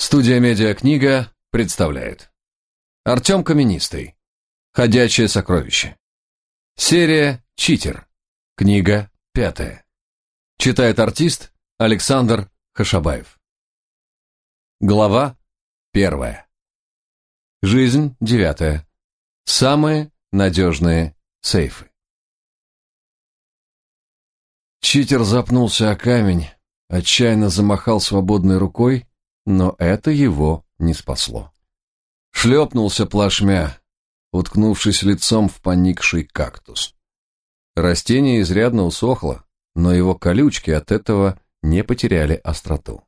Студия «Медиакнига» представляет Артем Каменистый «Ходячее сокровище» Серия «Читер» Книга пятая Читает артист Александр Хашабаев Глава первая Жизнь девятая Самые надежные сейфы Читер запнулся о камень, отчаянно замахал свободной рукой но это его не спасло. Шлепнулся плашмя, уткнувшись лицом в поникший кактус. Растение изрядно усохло, но его колючки от этого не потеряли остроту.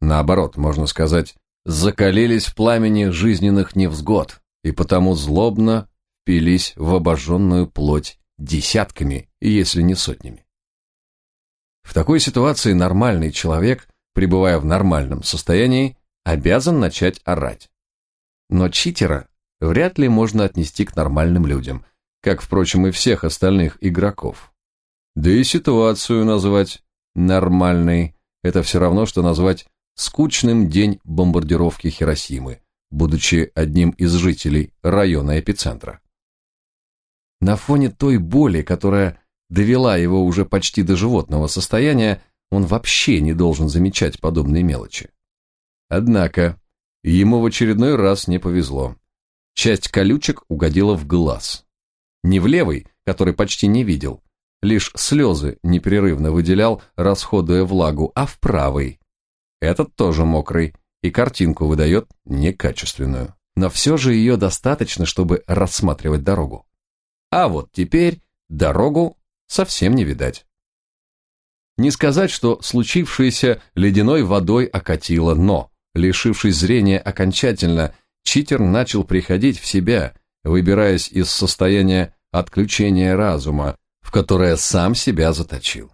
Наоборот, можно сказать, закалились в пламени жизненных невзгод и потому злобно впились в обожженную плоть десятками, если не сотнями. В такой ситуации нормальный человек пребывая в нормальном состоянии, обязан начать орать. Но читера вряд ли можно отнести к нормальным людям, как, впрочем, и всех остальных игроков. Да и ситуацию назвать нормальной – это все равно, что назвать скучным день бомбардировки Хиросимы, будучи одним из жителей района эпицентра. На фоне той боли, которая довела его уже почти до животного состояния, он вообще не должен замечать подобные мелочи. Однако, ему в очередной раз не повезло. Часть колючек угодила в глаз. Не в левый, который почти не видел, лишь слезы непрерывно выделял, расходуя влагу, а в правый. Этот тоже мокрый, и картинку выдает некачественную. Но все же ее достаточно, чтобы рассматривать дорогу. А вот теперь дорогу совсем не видать. Не сказать, что случившееся ледяной водой окатило, но, лишившись зрения окончательно, читер начал приходить в себя, выбираясь из состояния отключения разума, в которое сам себя заточил.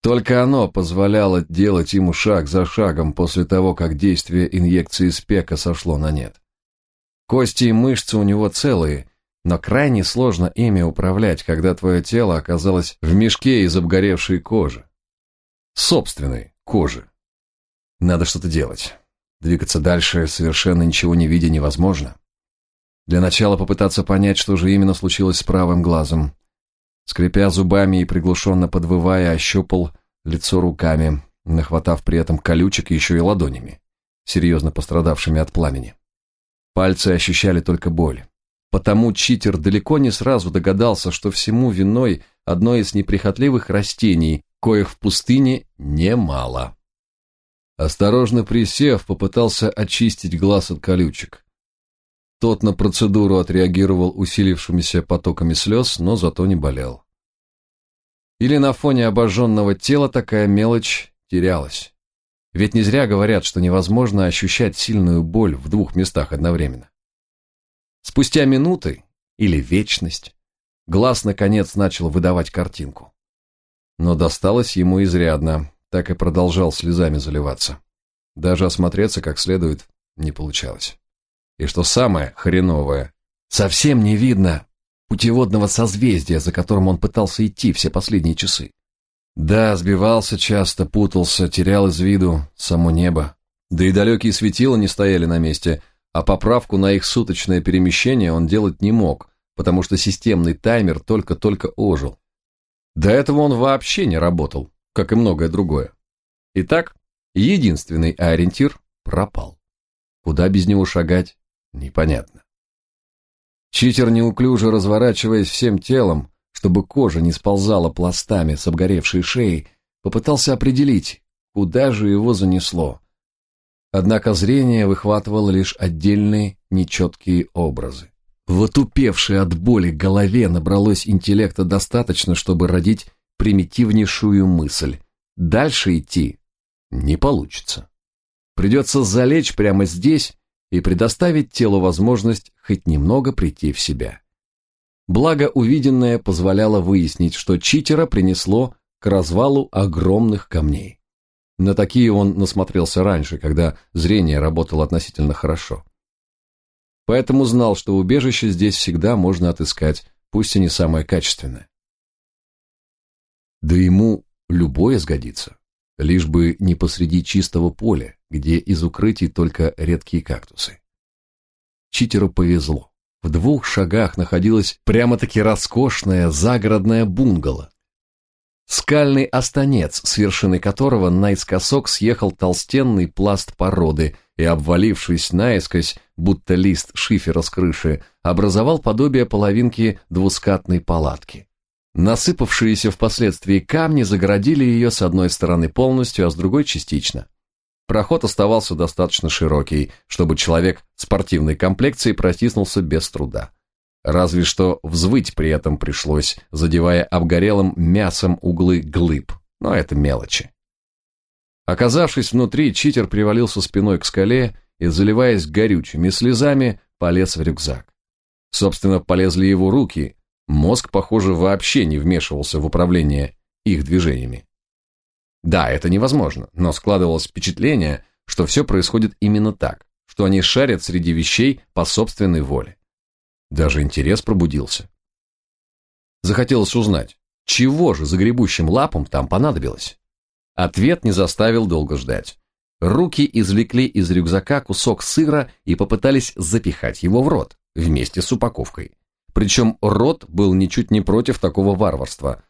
Только оно позволяло делать ему шаг за шагом после того, как действие инъекции спека сошло на нет. Кости и мышцы у него целые, но крайне сложно ими управлять, когда твое тело оказалось в мешке из обгоревшей кожи. Собственной кожи. Надо что-то делать. Двигаться дальше, совершенно ничего не видя, невозможно. Для начала попытаться понять, что же именно случилось с правым глазом. Скрипя зубами и приглушенно подвывая, ощупал лицо руками, нахватав при этом колючек еще и ладонями, серьезно пострадавшими от пламени. Пальцы ощущали только боль. Потому читер далеко не сразу догадался, что всему виной одно из неприхотливых растений, коих в пустыне немало. Осторожно присев, попытался очистить глаз от колючек. Тот на процедуру отреагировал усилившимися потоками слез, но зато не болел. Или на фоне обожженного тела такая мелочь терялась. Ведь не зря говорят, что невозможно ощущать сильную боль в двух местах одновременно. Спустя минуты или вечность глаз наконец начал выдавать картинку. Но досталось ему изрядно, так и продолжал слезами заливаться. Даже осмотреться как следует не получалось. И что самое хреновое, совсем не видно путеводного созвездия, за которым он пытался идти все последние часы. Да, сбивался часто, путался, терял из виду само небо. Да и далекие светила не стояли на месте — а поправку на их суточное перемещение он делать не мог, потому что системный таймер только-только ожил. До этого он вообще не работал, как и многое другое. Итак, единственный ориентир пропал. Куда без него шагать, непонятно. Читер, неуклюже разворачиваясь всем телом, чтобы кожа не сползала пластами с обгоревшей шеи, попытался определить, куда же его занесло, Однако зрение выхватывало лишь отдельные нечеткие образы. В отупевшей от боли голове набралось интеллекта достаточно, чтобы родить примитивнейшую мысль. Дальше идти не получится. Придется залечь прямо здесь и предоставить телу возможность хоть немного прийти в себя. Благо увиденное позволяло выяснить, что читера принесло к развалу огромных камней. На такие он насмотрелся раньше, когда зрение работало относительно хорошо. Поэтому знал, что убежище здесь всегда можно отыскать, пусть и не самое качественное. Да ему любое сгодится, лишь бы не посреди чистого поля, где из укрытий только редкие кактусы. Читеру повезло. В двух шагах находилась прямо-таки роскошная загородная бунгало Скальный останец, с вершины которого наискосок съехал толстенный пласт породы и, обвалившись наискось, будто лист шифера с крыши, образовал подобие половинки двускатной палатки. Насыпавшиеся впоследствии камни загородили ее с одной стороны полностью, а с другой частично. Проход оставался достаточно широкий, чтобы человек спортивной комплекции протиснулся без труда. Разве что взвыть при этом пришлось, задевая обгорелым мясом углы глыб. Но это мелочи. Оказавшись внутри, читер привалился спиной к скале и, заливаясь горючими слезами, полез в рюкзак. Собственно, полезли его руки. Мозг, похоже, вообще не вмешивался в управление их движениями. Да, это невозможно, но складывалось впечатление, что все происходит именно так, что они шарят среди вещей по собственной воле. Даже интерес пробудился. Захотелось узнать, чего же загребущим лапам там понадобилось? Ответ не заставил долго ждать. Руки извлекли из рюкзака кусок сыра и попытались запихать его в рот, вместе с упаковкой. Причем рот был ничуть не против такого варварства.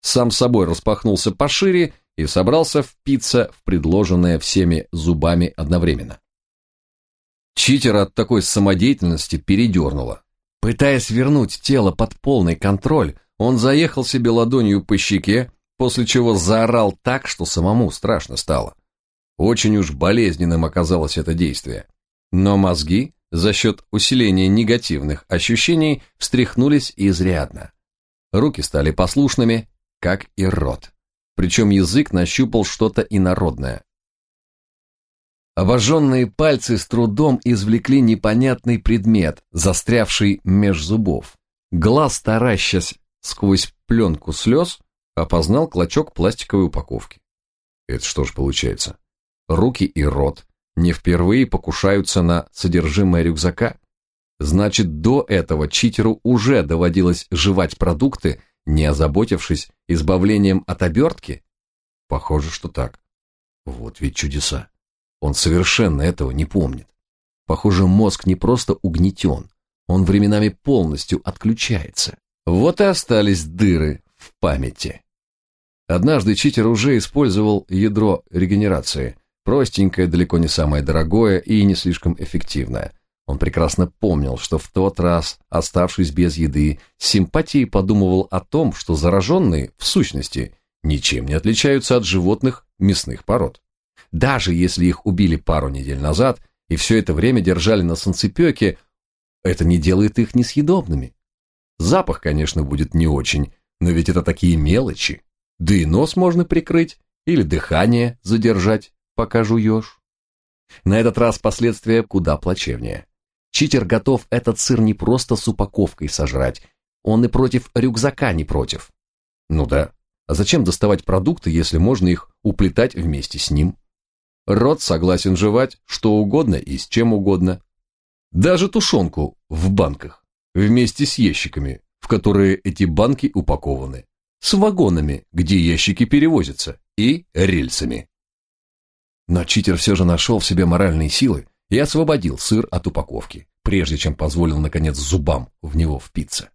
Сам собой распахнулся пошире и собрался впиться в предложенное всеми зубами одновременно. Читера от такой самодеятельности передернуло. Пытаясь вернуть тело под полный контроль, он заехал себе ладонью по щеке, после чего заорал так, что самому страшно стало. Очень уж болезненным оказалось это действие. Но мозги, за счет усиления негативных ощущений, встряхнулись изрядно. Руки стали послушными, как и рот. Причем язык нащупал что-то инородное. Обожженные пальцы с трудом извлекли непонятный предмет, застрявший меж зубов. Глаз, таращась сквозь пленку слез, опознал клочок пластиковой упаковки. Это что ж получается? Руки и рот не впервые покушаются на содержимое рюкзака? Значит, до этого читеру уже доводилось жевать продукты, не озаботившись избавлением от обертки? Похоже, что так. Вот ведь чудеса. Он совершенно этого не помнит. Похоже, мозг не просто угнетен, он временами полностью отключается. Вот и остались дыры в памяти. Однажды читер уже использовал ядро регенерации, простенькое, далеко не самое дорогое и не слишком эффективное. Он прекрасно помнил, что в тот раз, оставшись без еды, с симпатией подумывал о том, что зараженные, в сущности, ничем не отличаются от животных мясных пород. Даже если их убили пару недель назад и все это время держали на санцепёке, это не делает их несъедобными. Запах, конечно, будет не очень, но ведь это такие мелочи. Да и нос можно прикрыть или дыхание задержать, пока жуешь. На этот раз последствия куда плачевнее. Читер готов этот сыр не просто с упаковкой сожрать, он и против рюкзака не против. Ну да, а зачем доставать продукты, если можно их уплетать вместе с ним? Рот согласен жевать что угодно и с чем угодно. Даже тушенку в банках, вместе с ящиками, в которые эти банки упакованы, с вагонами, где ящики перевозятся, и рельсами. Но читер все же нашел в себе моральные силы и освободил сыр от упаковки, прежде чем позволил, наконец, зубам в него впиться.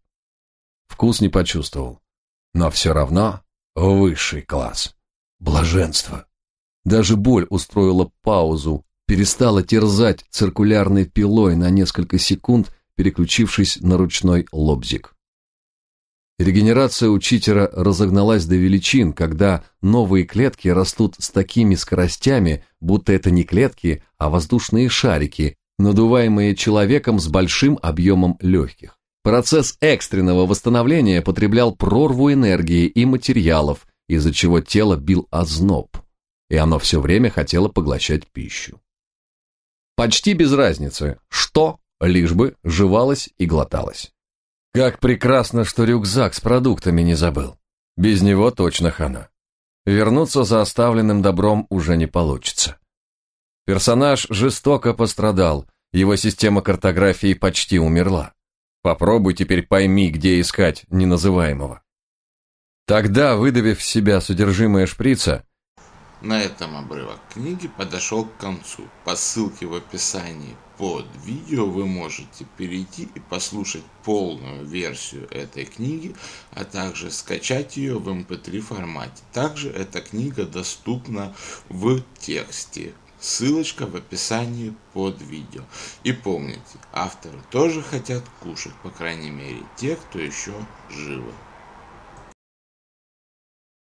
Вкус не почувствовал, но все равно высший класс. Блаженство. Даже боль устроила паузу, перестала терзать циркулярной пилой на несколько секунд, переключившись на ручной лобзик. Регенерация у читера разогналась до величин, когда новые клетки растут с такими скоростями, будто это не клетки, а воздушные шарики, надуваемые человеком с большим объемом легких. Процесс экстренного восстановления потреблял прорву энергии и материалов, из-за чего тело бил озноб и оно все время хотело поглощать пищу. Почти без разницы, что, лишь бы жевалось и глоталось. Как прекрасно, что рюкзак с продуктами не забыл. Без него точно хана. Вернуться за оставленным добром уже не получится. Персонаж жестоко пострадал, его система картографии почти умерла. Попробуй теперь пойми, где искать неназываемого. Тогда, выдавив в себя содержимое шприца, на этом обрывок книги подошел к концу. По ссылке в описании под видео вы можете перейти и послушать полную версию этой книги, а также скачать ее в mp3 эм формате. Также эта книга доступна в тексте. Ссылочка в описании под видео. И помните, авторы тоже хотят кушать, по крайней мере те, кто еще живы.